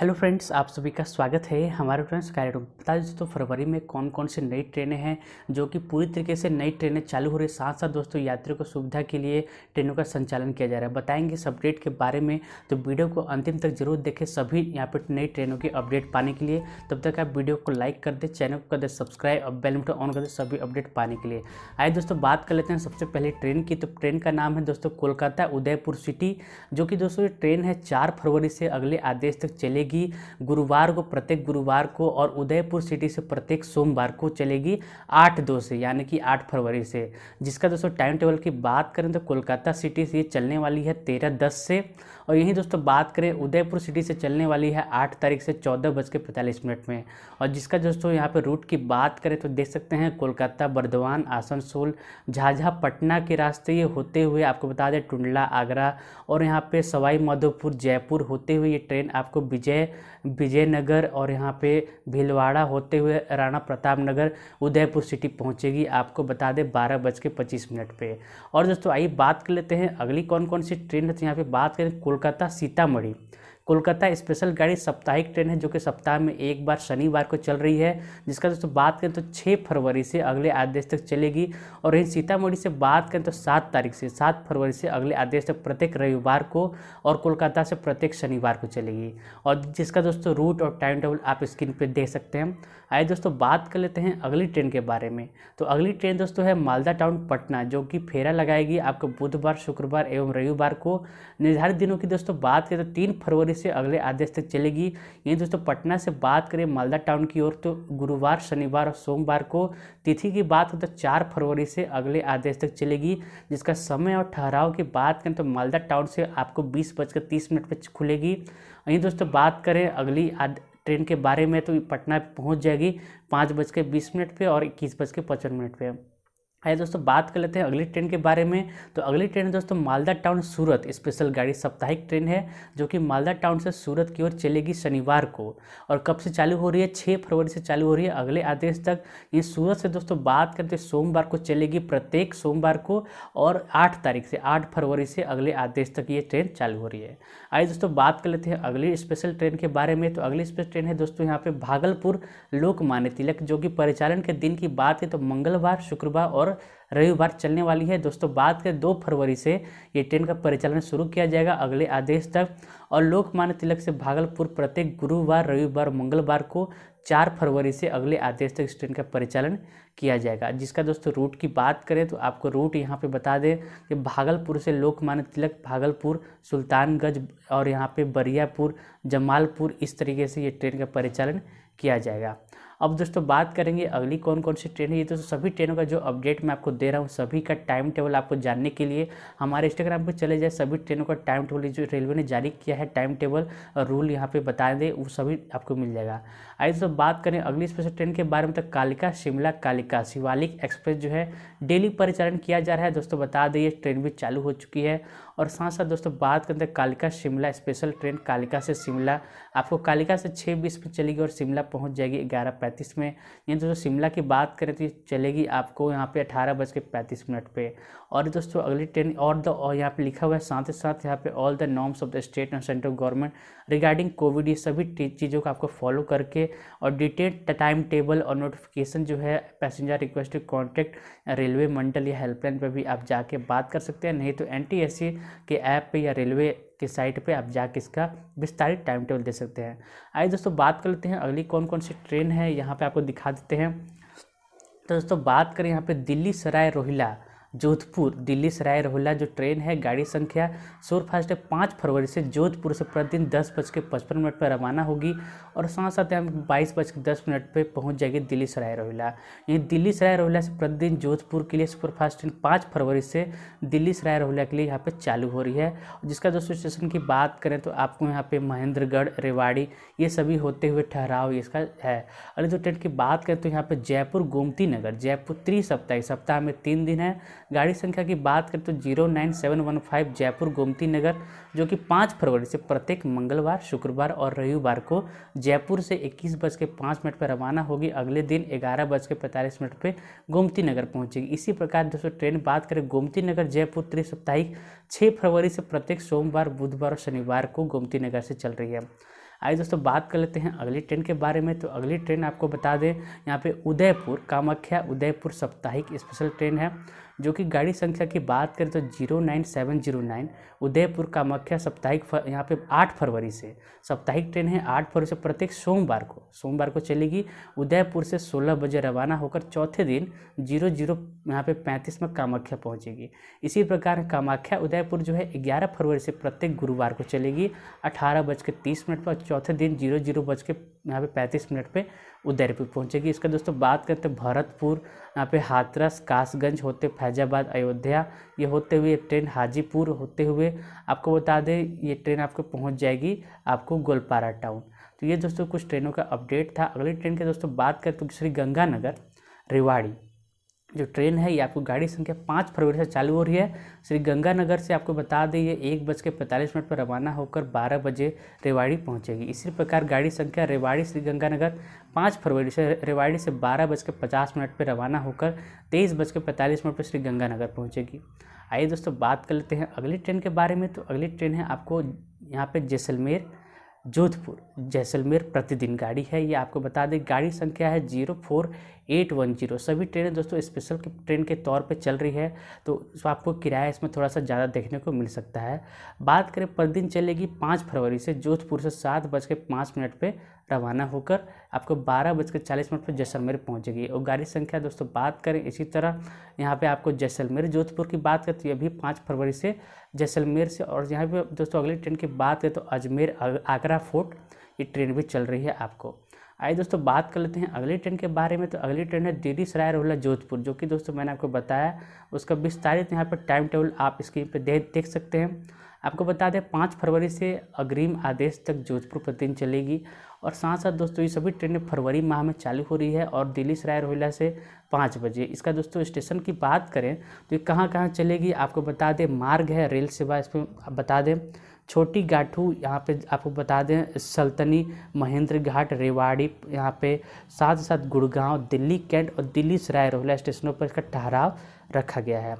hello friends आप सभी का स्वागत है हमारे फ्रेंड्स कार्यक्रम बता दें दोस्तों फरवरी में कौन कौन सी नई ट्रेनें हैं जो कि पूरी तरीके से नई ट्रेनें चालू हो रही है साथ साथ दोस्तों यात्रियों को सुविधा के लिए ट्रेनों का संचालन किया जा रहा है बताएंगे इस अपडेट के बारे में तो वीडियो को अंतिम तक जरूर देखें सभी यहाँ पर नई ट्रेनों की अपडेट पाने के लिए तब तक आप वीडियो को लाइक कर दें चैनल को कर दें सब्सक्राइब और बेल बटन ऑन कर दें सभी अपडेट पाने के लिए आइए दोस्तों बात कर लेते हैं सबसे पहले ट्रेन की तो ट्रेन का नाम है दोस्तों कोलकाता उदयपुर सिटी जो कि दोस्तों ये ट्रेन है चार फरवरी से अगले आदेश तक चलेगी चलेगी गुरुवार को प्रत्येक गुरुवार को और उदयपुर सिटी से प्रत्येक सोमवार को चलेगी आठ दो से यानी कि आठ फरवरी से जिसका दोस्तों टाइम टेबल की बात करें तो कोलकाता सिटी से ये चलने वाली है तेरह दस से और यहीं दोस्तों बात करें उदयपुर सिटी से चलने वाली है आठ तारीख से चौदह बज के पैंतालीस मिनट में और जिसका दोस्तों यहाँ पर रूट की बात करें तो देख सकते हैं कोलकाता बर्धवान आसनसोल झाझा पटना के रास्ते ये होते हुए आपको बता दें टुंडला आगरा और यहाँ पर सवाई माधोपुर जयपुर होते हुए ये ट्रेन आपको विजय विजयनगर और यहाँ पे भीलवाड़ा होते हुए राणा प्रताप नगर उदयपुर सिटी पहुँचेगी आपको बता दें बारह बज के पच्चीस मिनट पर और दोस्तों आइए बात कर लेते हैं अगली कौन कौन सी ट्रेन है तो यहाँ पर बात करें kata sitamori कोलकाता स्पेशल गाड़ी साप्ताहिक ट्रेन है जो कि सप्ताह में एक बार शनिवार को चल रही है जिसका दोस्तों बात करें तो छः फरवरी से अगले आदेश तक चलेगी और वहीं सीतामढ़ी से बात करें तो सात तारीख से सात फरवरी से अगले आदेश तक प्रत्येक रविवार को और कोलकाता से प्रत्येक शनिवार को चलेगी और जिसका दोस्तों रूट और टाइम टेबल आप स्क्रीन पर देख सकते हैं आइए दोस्तों बात कर लेते हैं अगली ट्रेन के बारे में तो अगली ट्रेन दोस्तों है मालदा टाउन पटना जो कि फेरा लगाएगी आपको बुधवार शुक्रवार एवं रविवार को निर्धारित दिनों की दोस्तों बात करें तो तीन फरवरी आदेश से अगले आदेश तक चलेगी यही दोस्तों पटना से बात करें मालदा टाउन की ओर तो गुरुवार शनिवार और सोमवार को तिथि की बात हो तो चार फरवरी से अगले आदेश तक चलेगी जिसका समय और ठहराव की बात करें तो मालदा टाउन से आपको बीस बजकर तीस मिनट पर खुलेगी वहीं दोस्तों बात करें अगली ट्रेन के बारे में तो पटना पहुंच जाएगी पाँच बज के बीस मिनट पर और इक्कीस बज के पचपन मिनट पर आइए दोस्तों बात कर लेते हैं अगली ट्रेन के बारे में तो अगली ट्रेन दोस्तों मालदा टाउन सूरत स्पेशल गाड़ी साप्ताहिक ट्रेन है जो कि मालदा टाउन से सूरत की ओर चलेगी शनिवार को और कब से चालू हो रही है छः फरवरी से चालू हो रही है अगले आदेश तक ये सूरत से दोस्तों बात करते सोमवार को चलेगी प्रत्येक सोमवार को और आठ तारीख से आठ फरवरी से अगले आदेश तक ये ट्रेन चालू हो रही है आइए दोस्तों बात कर लेते हैं अगली स्पेशल ट्रेन के बारे में तो अगली स्पेशल ट्रेन है दोस्तों यहाँ पर भागलपुर लोकमान्य तिलक जो कि परिचालन के दिन की बात है तो मंगलवार शुक्रवार और रविवार चलने वाली है दोस्तों बात करें दो फरवरी से ये ट्रेन का परिचालन शुरू किया जाएगा अगले आदेश तक और लोकमान्य तिलक से भागलपुर प्रत्येक गुरुवार रविवार मंगलवार को चार फरवरी से अगले आदेश तक इस ट्रेन का परिचालन किया जाएगा जिसका दोस्तों रूट की बात करें तो आपको रूट यहाँ पे बता दें कि भागलपुर से लोकमान्य तिलक भागलपुर सुल्तानगंज और यहाँ पे बरियापुर जमालपुर इस तरीके से ये ट्रेन का परिचालन किया जाएगा अब दोस्तों बात करेंगे अगली कौन कौन सी ट्रेन है ये दोस्तों सभी ट्रेनों का जो अपडेट मैं आपको दे रहा हूँ सभी का टाइम टेबल आपको जानने के लिए हमारे इंस्टाग्राम पर चले जाए सभी ट्रेनों का टाइम टेबल जो रेलवे ने जारी किया है टाइम टेबल रूल यहाँ पर बता दें वो सभी आपको मिल जाएगा आइए दोस्तों बात करें अगली स्पेशल ट्रेन के बारे में तो कालिका शिमला कालिका शिवालिक एक्सप्रेस जो है डेली परिचालन किया जा रहा है दोस्तों बता दें ये ट्रेन भी चालू हो चुकी है और साथ साथ दोस्तों बात करते हैं कालिका शिमला स्पेशल ट्रेन कालिका से शिमला आपको कालिका से छः बीस में चलेगी और शिमला पहुंच जाएगी ग्यारह पैंतीस में यानी दोस्तों शिमला की बात करें तो चलेगी आपको यहाँ पे अठारह बज के पैंतीस मिनट पर और दोस्तों अगली ट्रेन और द और यहाँ पर लिखा हुआ है साथ ही साथ यहाँ पर all the norms of the state and central government regarding covid ये सभी चीज़ों को आपको फॉलो करके और डिटेल टाइम टेबल और नोटिफिकेशन जो है पैसेंजर रिक्वेस्ट कॉन्टैक्ट रेलवे मंडल या हेल्पलाइन पर भी आप जाके बात कर सकते हैं नहीं तो एन टी एस सी के ऐप पे या रेलवे के साइट पे आप जाके इसका विस्तारित टाइम टेबल दे सकते हैं आइए दोस्तों बात कर लेते हैं अगली कौन कौन सी ट्रेन है यहाँ पर आपको दिखा देते हैं तो दोस्तों बात करें यहाँ पर दिल्ली सराय रोहिला जोधपुर दिल्ली सराय रोहिला जो ट्रेन है गाड़ी संख्या फास्ट है पाँच फरवरी से जोधपुर से प्रतिदिन दस बज के पचपन मिनट पर रवाना होगी और साथ साथ यहाँ बाईस बज के दस मिनट पर पहुँच जाएगी दिल्ली सराय रोहिला यही दिल्ली सराय रोहिला से प्रतिदिन जोधपुर के लिए सुपरफास्ट ट्रेन पाँच फरवरी से दिल्ली सराय रोहिला के लिए यहाँ पर चालू हो रही है जिसका दोस्तों स्टेशन की बात करें तो आपको यहाँ पर महेंद्रगढ़ रेवाड़ी ये सभी होते हुए ठहराव इसका है अरे जो तो ट्रेन की बात करें तो यहाँ पर जयपुर गोमती नगर जयपुर सप्ताह सप्ताह में तीन दिन है गाड़ी संख्या की बात करें तो zero nine seven one five Jaipur Gomti Nagar जो कि पाँच फरवरी से प्रत्येक मंगलवार शुक्रवार और रविवार को जयपुर से इक्कीस बज के पाँच मिनट पर रवाना होगी अगले दिन ग्यारह बज के पैंतालीस मिनट पर गोमती नगर पहुँचेगी इसी प्रकार दोस्तों ट्रेन बात करें गोमती नगर जयपुर त्रिसप्ताहिक छः फरवरी से प्रत्येक सोमवार बुधवार और शनिवार को गोमती नगर से चल रही है आइए दोस्तों बात कर लेते हैं अगली ट्रेन के बारे में तो अगली ट्रेन आपको बता दें यहाँ पे उदयपुर कामाख्या उदयपुर साप्ताहिक स्पेशल ट्रेन है जो कि गाड़ी संख्या की बात करें तो zero nine seven zero nine Udaipur Kamakhya साप्ताहिक यहाँ पे आठ फरवरी से साप्ताहिक ट्रेन है आठ फरवरी से प्रत्येक सोमवार को सोमवार को चलेगी उदयपुर से सोलह बजे रवाना होकर चौथे दिन जीरो जीरो यहाँ पे पैंतीस में कामाख्या पहुँचेगी इसी प्रकार कामाख्या उदयपुर जो है ग्यारह फरवरी से प्रत्येक गुरुवार को चलेगी अठारह बज के तीस मिनट पर चौथे दिन जीरो जीरो बज के यहाँ पे पैंतीस मिनट पे उदयपुर पहुँचेगी इसका दोस्तों बात करते हैं भरतपुर यहाँ पे हाथरस कासगंज होते फैजाबाद अयोध्या ये होते हुए ट्रेन हाजीपुर होते हुए आपको बता दें ये ट्रेन आपको पहुँच जाएगी आपको गोलपारा टाउन तो ये दोस्तों कुछ ट्रेनों का अपडेट था अगली ट्रेन के दोस्तों बात करते श्री गंगानगर रेवाड़ी जो ट्रेन है ये आपको गाड़ी संख्या पाँच फरवरी से चालू हो रही है श्री गंगानगर से आपको बता दें ये एक बज के पैंतालीस मिनट पर रवाना होकर बारह बजे रेवाड़ी पहुंचेगी इसी प्रकार गाड़ी संख्या रेवाड़ी श्री गंगानगर पाँच फरवरी से रेवाड़ी से बारह बज के पचास मिनट पर रवाना होकर तेईस बज के पैंतालीस मिनट पर श्री गंगानगर पहुँचेगी आइए दोस्तों बात कर लेते हैं अगली ट्रेन के बारे में तो अगली ट्रेन है आपको यहाँ पर जैसलमेर जोधपुर जैसलमेर प्रतिदिन गाड़ी है ये आपको बता दें गाड़ी संख्या है zero four eight one zero सभी ट्रेनें दोस्तों स्पेशल ट्रेन के तौर पे चल रही है तो आपको किराया इसमें थोड़ा सा ज़्यादा देखने को मिल सकता है बात करें पर दिन चलेगी पाँच फरवरी से जोधपुर से सात बज के पाँच मिनट पर रवाना होकर आपको बारह बज के चालीस मिनट पर जैसलमेर पहुँचेगी और गाड़ी संख्या दोस्तों बात करें इसी तरह यहाँ पर आपको जैसलमेर जोधपुर की बात करें तो ये भी पाँच फरवरी से जैसलमेर से और यहाँ पे दोस्तों अगली ट्रेन की बात करें तो अजमेर आगरा फोर्ट ये ट्रेन भी चल रही है आपको आइए दोस्तों बात कर लेते हैं अगली ट्रेन के बारे में तो अगली ट्रेन है दीदी सराय रोहला जोधपुर जो कि दोस्तों मैंने आपको बताया उसका विस्तारित यहाँ पर टाइम टेबल आप स्क्रीन पर दे, देख सकते हैं आपको बता दें पाँच फरवरी से अग्रिम आदेश तक जोधपुर प्रतिदिन चलेगी और साथ साथ दोस्तों ये सभी ट्रेनें फरवरी माह में चालू हो रही है और दिल्ली सराय रोहिला से पाँच बजे इसका दोस्तों स्टेशन की बात करें तो ये कहाँ कहाँ चलेगी आपको बता दें मार्ग है रेल सेवा इसमें बता दें छोटी गाठू यहाँ पे आपको बता दें सल्तनी महेंद्र घाट रेवाड़ी यहाँ पे साथ साथ गुड़गांव दिल्ली कैंट और दिल्ली सराय रोहला स्टेशनों पर इसका ठहराव रखा गया है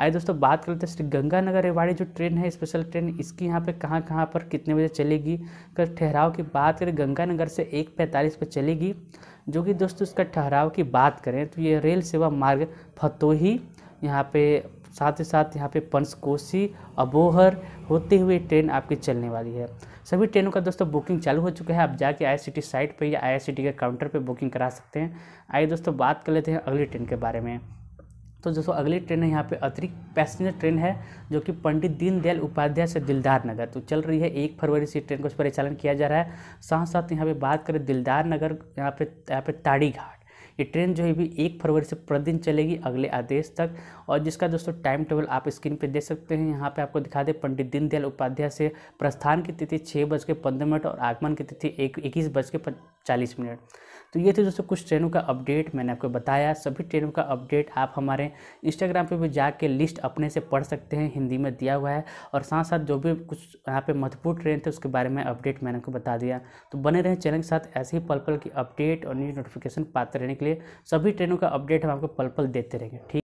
आइए दोस्तों बात करते हैं श्री गंगानगर रेवाड़ी जो ट्रेन है स्पेशल ट्रेन इसकी यहाँ पे कहाँ कहाँ पर कितने बजे चलेगी अगर ठहराव की बात करें गंगानगर से एक पैंतालीस पर चलेगी जो कि दोस्तों इसका ठहराव की बात करें तो ये रेल सेवा मार्ग फतोही यहाँ पे साथ ही साथ यहाँ पे पंचकोशी अबोहर होते हुए ट्रेन आपकी चलने वाली है सभी ट्रेनों का दोस्तों बुकिंग चालू हो चुका है आप जाके आई साइट पर या आई के काउंटर पर बुकिंग करा सकते हैं आइए दोस्तों बात कर लेते हैं अगली ट्रेन के बारे में तो दोस्तों अगली ट्रेन है यहाँ पे अतिरिक्त पैसेंजर ट्रेन है जो कि पंडित दीनदयाल उपाध्याय से दिलदार नगर तो चल रही है एक फरवरी से ट्रेन का परिचालन किया जा रहा है साथ साथ यहाँ पे बात करें दिलदार नगर यहाँ पे यहाँ पे ताड़ी घाट ये ट्रेन जो है भी एक फरवरी से प्रतिदिन चलेगी अगले आदेश तक और जिसका दोस्तों टाइम टेबल आप स्क्रीन पर देख सकते हैं यहाँ पर आपको दिखा दें पंडित दीनदयाल उपाध्याय से प्रस्थान की तिथि छः बज के पंद्रह मिनट और आगमन की तिथि एक इक्कीस बज के चालीस मिनट तो ये थे दोस्तों कुछ ट्रेनों का अपडेट मैंने आपको बताया सभी ट्रेनों का अपडेट आप हमारे इंस्टाग्राम पर भी जाके लिस्ट अपने से पढ़ सकते हैं हिंदी में दिया हुआ है और साथ साथ जो भी कुछ यहाँ पे महत्वपूर्ण ट्रेन थे उसके बारे में अपडेट मैंने आपको बता दिया तो बने रहें चैनल के साथ ऐसे ही पल पल की अपडेट और न्यूज़ नोटिफिकेशन पाते रहने के लिए सभी ट्रेनों का अपडेट हम आपको पल पल देते रहेंगे ठीक